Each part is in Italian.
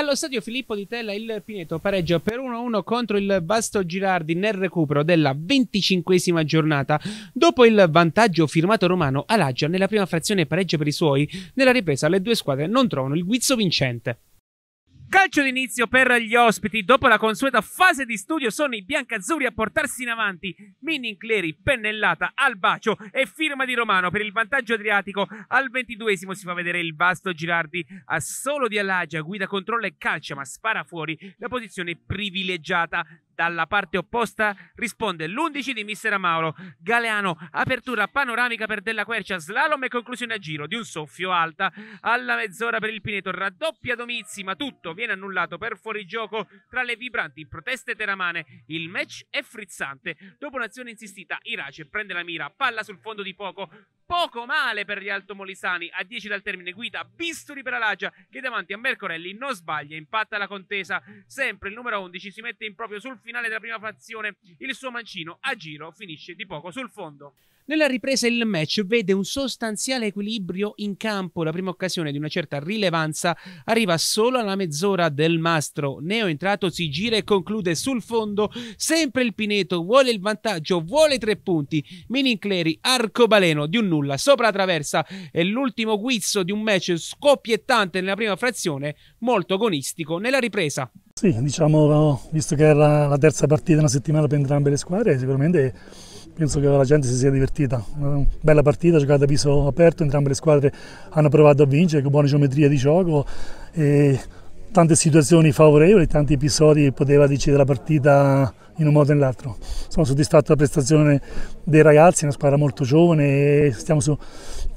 Allo stadio Filippo di Tella il Pineto pareggia per 1-1 contro il Basto Girardi nel recupero della venticinquesima giornata. Dopo il vantaggio firmato romano, Alagia nella prima frazione pareggia per i suoi, nella ripresa le due squadre non trovano il guizzo vincente. Calcio d'inizio per gli ospiti. Dopo la consueta fase di studio sono i biancazzurri a portarsi in avanti. Mini Cleri, pennellata al bacio e firma di Romano per il vantaggio adriatico. Al ventiduesimo si fa vedere il vasto Girardi a solo di Alagia, guida, controlla e calcia ma spara fuori la posizione privilegiata dalla parte opposta risponde l'11 di Mister Mauro. Galeano, apertura panoramica per Della Quercia, slalom e conclusione a giro di un soffio alta alla mezz'ora per il Pineto, raddoppia Domizzi, ma tutto viene annullato per fuorigioco tra le vibranti proteste teramane. Il match è frizzante. Dopo un'azione insistita, Irace prende la mira, palla sul fondo di poco, poco male per gli altomolisani a 10 dal termine guida bisturi per Alagia che davanti a Mercorelli non sbaglia impatta la contesa sempre il numero 11 si mette in proprio sul finale della prima frazione il suo mancino a giro finisce di poco sul fondo nella ripresa il match vede un sostanziale equilibrio in campo, la prima occasione di una certa rilevanza arriva solo alla mezz'ora del mastro, Neo entrato si gira e conclude sul fondo, sempre il Pineto vuole il vantaggio, vuole tre punti, Mini Cleri arcobaleno di un nulla nulla, sopra la traversa e l'ultimo guizzo di un match scoppiettante nella prima frazione, molto agonistico nella ripresa. Sì, diciamo, visto che era la terza partita in una settimana per entrambe le squadre, sicuramente penso che la gente si sia divertita. Una eh, bella partita, giocata a viso aperto, entrambe le squadre hanno provato a vincere, con buona geometria di gioco e tante situazioni favorevoli, tanti episodi che poteva decidere la partita in un modo o nell'altro. Sono soddisfatto della prestazione dei ragazzi, una squadra molto giovane, stiamo su,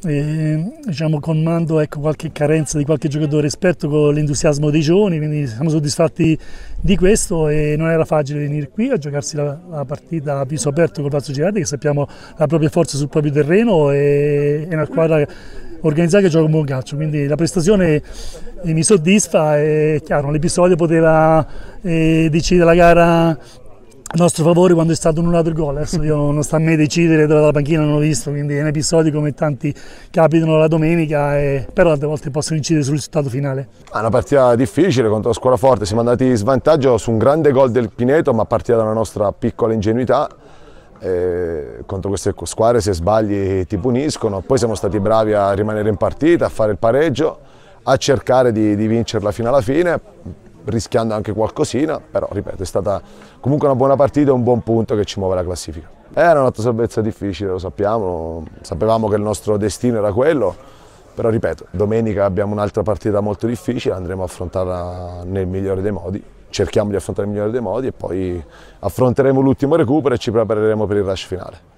eh, diciamo, colmando ecco, qualche carenza di qualche giocatore esperto con l'entusiasmo dei giovani, quindi siamo soddisfatti di questo e non era facile venire qui a giocarsi la, la partita a viso aperto col Lazio Girardi che sappiamo la propria forza sul proprio terreno e è una squadra Che, organizzare che gioca un buon calcio, quindi la prestazione eh, mi soddisfa, è chiaro, l'episodio poteva eh, decidere la gara a nostro favore quando è stato annullato il gol. Adesso io non sta a me decidere dove dalla panchina non l'ho visto, quindi è un episodio come tanti capitano la domenica, e, eh, però tante volte possono incidere sul risultato finale. È ah, una partita difficile contro la scuola forte, siamo andati in svantaggio su un grande gol del Pineto, ma partita dalla nostra piccola ingenuità. Eh, contro queste squadre se sbagli ti puniscono, poi siamo stati bravi a rimanere in partita, a fare il pareggio, a cercare di, di vincerla fino alla fine, rischiando anche qualcosina, però ripeto è stata comunque una buona partita e un buon punto che ci muove la classifica. Eh, era un'altra salvezza difficile, lo sappiamo, sapevamo che il nostro destino era quello, però ripeto, domenica abbiamo un'altra partita molto difficile, andremo a affrontarla nel migliore dei modi cerchiamo di affrontare il migliore dei modi e poi affronteremo l'ultimo recupero e ci prepareremo per il rush finale.